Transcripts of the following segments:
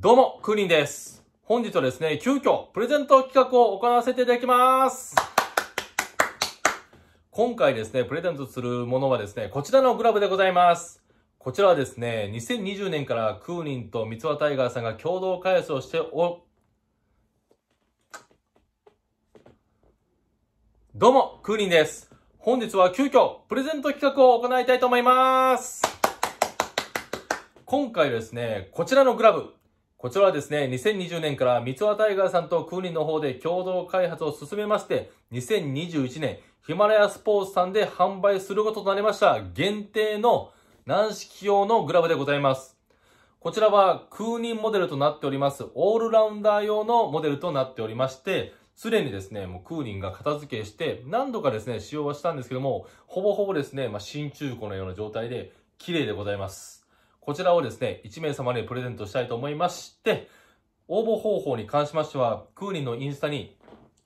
どうも、クーリンです。本日はですね、急遽、プレゼント企画を行わせていただきます。今回ですね、プレゼントするものはですね、こちらのグラブでございます。こちらはですね、2020年からクーリンと三輪タイガーさんが共同開発をしてお、どうも、クーリンです。本日は急遽、プレゼント企画を行いたいと思います。今回ですね、こちらのグラブ、こちらはですね、2020年から三和タイガーさんとクーニの方で共同開発を進めまして、2021年、ヒマラヤスポーツさんで販売することとなりました、限定の軟式用のグラブでございます。こちらはクーニンモデルとなっております、オールラウンダー用のモデルとなっておりまして、すでにですね、もうクーニンが片付けして、何度かですね、使用はしたんですけども、ほぼほぼですね、まあ、新中古のような状態で、綺麗でございます。こちらをですね、1名様にプレゼントしたいと思いまして、応募方法に関しましては、クーリンのインスタに、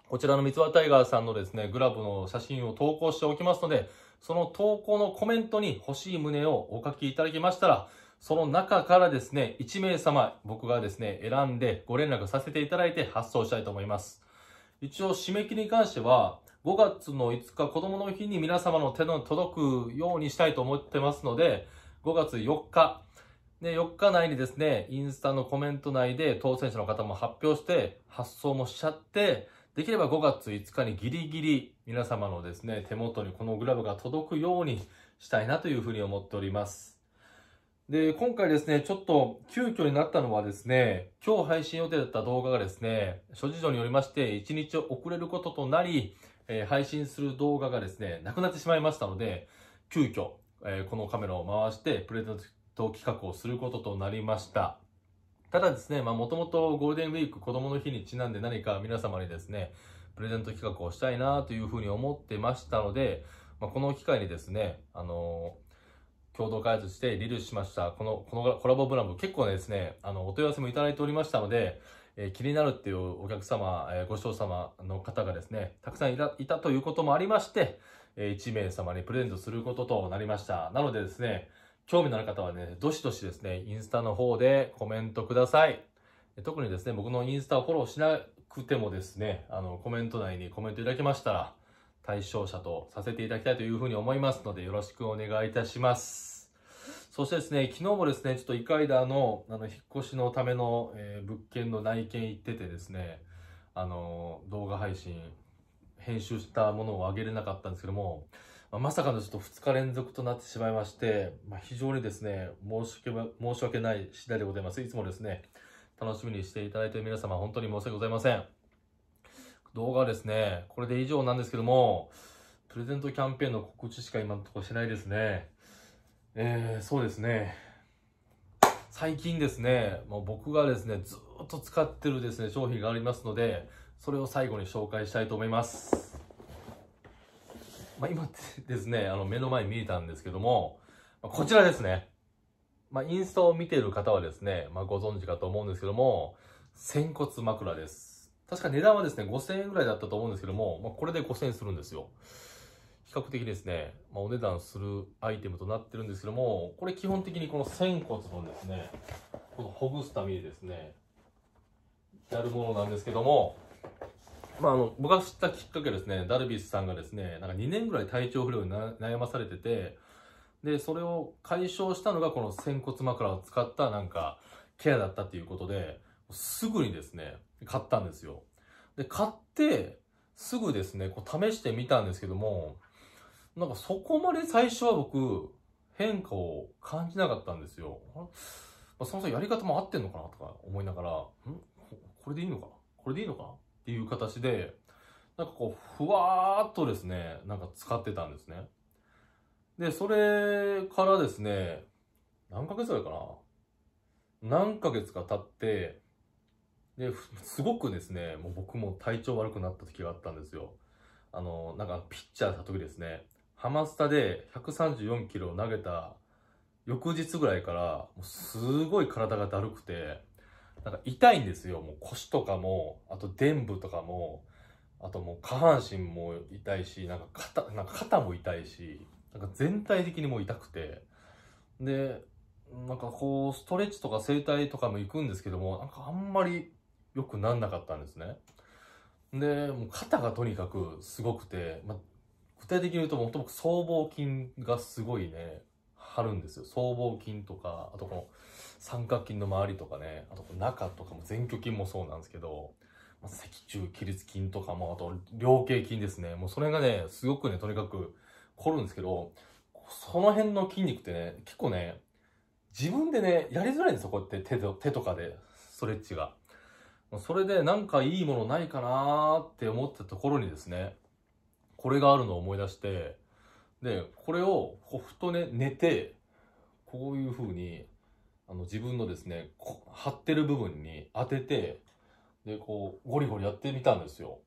こちらの三つ葉タイガーさんのですね、グラブの写真を投稿しておきますので、その投稿のコメントに欲しい旨をお書きいただきましたら、その中からですね、1名様、僕がですね、選んでご連絡させていただいて発送したいと思います。一応、締め切りに関しては、5月の5日、子供の日に皆様の手の届くようにしたいと思ってますので、5月4日、で、4日内にですね、インスタのコメント内で当選者の方も発表して、発送もしちゃって、できれば5月5日にギリギリ皆様のですね、手元にこのグラブが届くようにしたいなというふうに思っております。で、今回ですね、ちょっと急遽になったのはですね、今日配信予定だった動画がですね、諸事情によりまして1日遅れることとなり、えー、配信する動画がですね、なくなってしまいましたので、急遽、えー、このカメラを回してプレゼント当企画をすることとなりました。ただですね、まあもともとゴールデンウィーク子供の日にちなんで何か皆様にですね、プレゼント企画をしたいなというふうに思ってましたので、まあ、この機会にですね、あのー、共同開発してリリースしました、この、このコラボブランド結構ですね、あの、お問い合わせもいただいておりましたので、えー、気になるっていうお客様、えー、ご視聴様の方がですね、たくさんいたということもありまして、え1名様にプレゼントすることとなりました。なのでですね、興味のある方はね、どしどしですね、インスタの方でコメントください。特にですね、僕のインスタをフォローしなくてもですね、あの、コメント内にコメントいただけましたら、対象者とさせていただきたいというふうに思いますので、よろしくお願いいたします。そしてですね、昨日もですね、ちょっとイカイダーの、あの、引っ越しのための、えー、物件の内見行っててですね、あの、動画配信、編集したものを上げれなかったんですけども、まあ、まさかのちょっと2日連続となってしまいまして、まあ、非常にですね、申し訳、申し訳ない次第でございます。いつもですね、楽しみにしていただいている皆様、本当に申し訳ございません。動画はですね、これで以上なんですけども、プレゼントキャンペーンの告知しか今のところしないですね。えー、そうですね。最近ですね、もう僕がですね、ずっと使ってるですね、商品がありますので、それを最後に紹介したいと思います。まあ、今ですね、あの、目の前に見えたんですけども、こちらですね。まあ、インスタを見ている方はですね、まあ、ご存知かと思うんですけども、仙骨枕です。確か値段はですね、5000円ぐらいだったと思うんですけども、まあ、これで5000円するんですよ。比較的ですね、まあ、お値段するアイテムとなってるんですけども、これ基本的にこの仙骨のですね、このほぐすためにですね、やるものなんですけども、まあ、あの僕が知ったきっかけですね、ダルビッシュさんがですね、なんか2年ぐらい体調不良に悩まされてて、で、それを解消したのがこの仙骨枕を使ったなんかケアだったっていうことで、すぐにですね、買ったんですよ。で、買って、すぐですね、こう試してみたんですけども、なんかそこまで最初は僕、変化を感じなかったんですよ。まあ、そもそもやり方も合ってんのかなとか思いながら、んこれでいいのかなこれでいいのかなっていう形で、なんかこう、ふわーっとですね、なんか使ってたんですね。で、それからですね、何ヶ月ぐらいかな何ヶ月か経って、で、すごくですね、もう僕も体調悪くなった時があったんですよ。あの、なんかピッチャーした時ですね、ハマスタで134キロ投げた翌日ぐらいから、すごい体がだるくて、なんか痛いんですよ。もう腰とかも、あと臀部とかも、あともう下半身も痛いし、なんか肩、なんか肩も痛いし、なんか全体的にもう痛くて。で、なんかこう、ストレッチとか整体とかも行くんですけども、なんかあんまり良くなんなかったんですね。で、もう肩がとにかくすごくて、まあ、具体的に言うともともと僧帽筋がすごいね、張るんですよ。僧帽筋とか、あとこの、三角筋の周りとかね、あと中とかも前鋸筋もそうなんですけど、まあ、脊柱起立筋とかも、あと量形筋ですね。もうそれがね、すごくね、とにかく凝るんですけど、その辺の筋肉ってね、結構ね、自分でね、やりづらいんですよ、こうやって手と手とかで、ストレッチが。それでなんかいいものないかなーって思ったところにですね、これがあるのを思い出して、で、これを、こう、ふとね、寝て、こういう風に、あの自分のですね、張ってる部分に当てて、で、こう、ゴリゴリやってみたんですよ。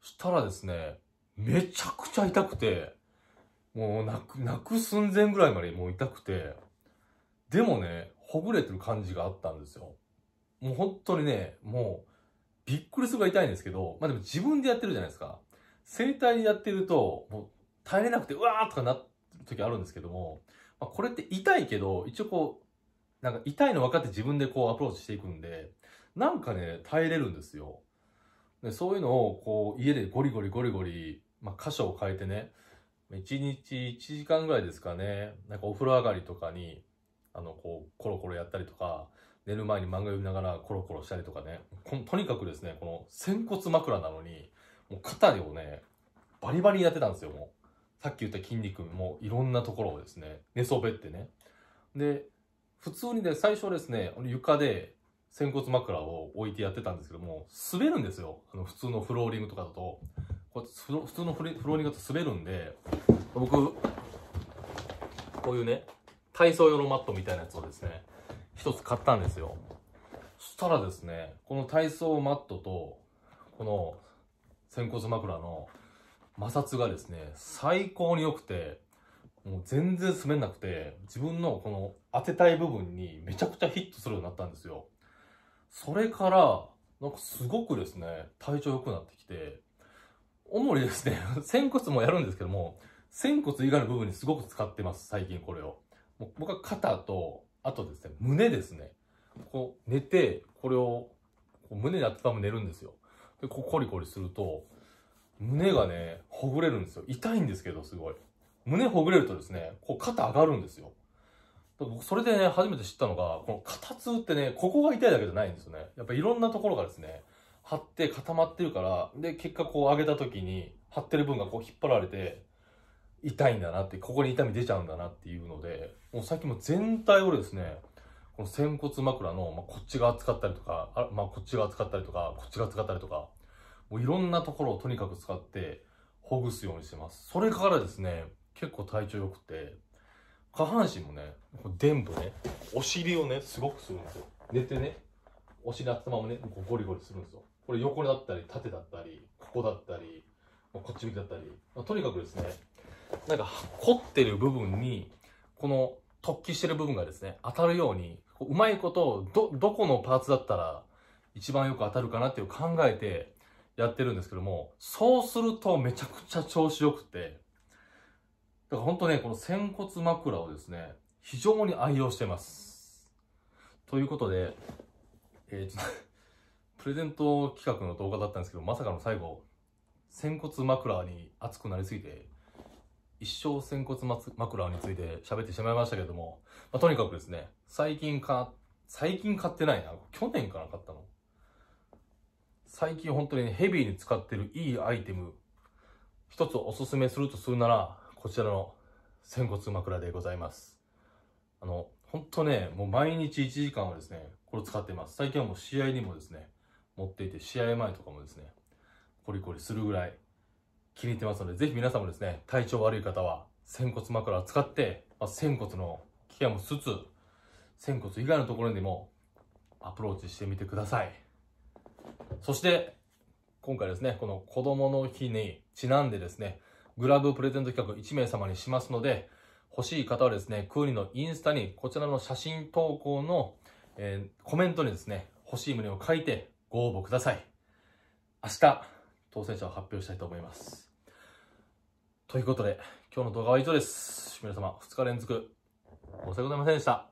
したらですね、めちゃくちゃ痛くて、もう泣く、泣く寸前ぐらいまでもう痛くて、でもね、ほぐれてる感じがあったんですよ。もう本当にね、もう、びっくりするが痛いんですけど、まあでも自分でやってるじゃないですか。整体でやってると、もう耐えれなくて、うわーとかなっる時あるんですけども、まあ、これって痛いけど、一応こう、なんか痛いの分かって自分でこうアプローチしていくんで、なんかね、耐えれるんですよ。でそういうのをこう家でゴリゴリゴリゴリ、まあ、箇所を変えてね、1日1時間ぐらいですかね、なんかお風呂上がりとかに、あの、こう、コロコロやったりとか、寝る前に漫画読みながらコロコロしたりとかね、とにかくですね、この仙骨枕なのに、もう肩をね、バリバリやってたんですよ、もう。さっき言った筋肉もいろんなところをですね、寝そべってね。で、普通にね、最初ですね、床で仙骨枕を置いてやってたんですけども、滑るんですよ。あの普通のフローリングとかだと。こう普通のフローリングだと滑るんで、僕、こういうね、体操用のマットみたいなやつをですね、一つ買ったんですよ。そしたらですね、この体操マットと、この仙骨枕の摩擦がですね、最高に良くて、もう全然住んなくて、自分のこの当てたい部分にめちゃくちゃヒットするようになったんですよ。それから、なんかすごくですね、体調良くなってきて、主にですね、仙骨もやるんですけども、仙骨以外の部分にすごく使ってます、最近これを。もう僕は肩と、あとですね、胸ですね。こう寝て、これを、こう胸にまま寝るんですよ。で、こうコリコリすると、胸がね、ほぐれるんですよ。痛いんですけど、すごい。胸ほぐれるとですね、こう肩上がるんですよ。僕それでね、初めて知ったのが、この肩痛ってね、ここが痛いだけじゃないんですよね。やっぱいろんなところがですね、張って固まってるから、で、結果こう上げた時に、張ってる分がこう引っ張られて、痛いんだなって、ここに痛み出ちゃうんだなっていうので、もう最近も全体をですね、この仙骨枕の、まあ、こっちが扱ったりとか、あまあ、こっちが扱ったりとか、こっちが使ったりとか、もういろんなところをとにかく使って、ほぐすようにしてます。それからですね、結構体調良くて、下半身もね、全部ね、お尻をね、すごくするんですよ。寝てね、お尻頭をね、こうゴリゴリするんですよ。これ横だったり、縦だったり、ここだったり、こっち向きだったり、とにかくですね、なんか凝ってる部分に、この突起してる部分がですね、当たるように、うまいことど、どこのパーツだったら一番よく当たるかなっていう考えてやってるんですけども、そうするとめちゃくちゃ調子良くて、だから本当ね、この仙骨枕をですね、非常に愛用してます。ということで、えー、プレゼント企画の動画だったんですけど、まさかの最後、仙骨枕に熱くなりすぎて、一生仙骨枕について喋ってしまいましたけども、まあ、とにかくですね、最近買、最近買ってないな。去年から買ったの。最近本当に、ね、ヘビーに使ってるいいアイテム、一つおすすめするとするなら、こちらの仙骨枕でございます。あの、ほんとね、もう毎日1時間はですね、これ使ってます。最近はもう試合にもですね、持っていて、試合前とかもですね、コリコリするぐらい気に入ってますので、ぜひ皆さんもですね、体調悪い方は、仙骨枕を使って、まあ、仙骨のケアもしつつ、仙骨以外のところにもアプローチしてみてください。そして、今回ですね、この子供の日にちなんでですね、グラブプレゼント企画1名様にしますので、欲しい方はですね、クーリのインスタにこちらの写真投稿の、えー、コメントにですね、欲しい旨を書いてご応募ください。明日、当選者を発表したいと思います。ということで、今日の動画は以上です。皆様、2日連続、申し訳ございませんでした。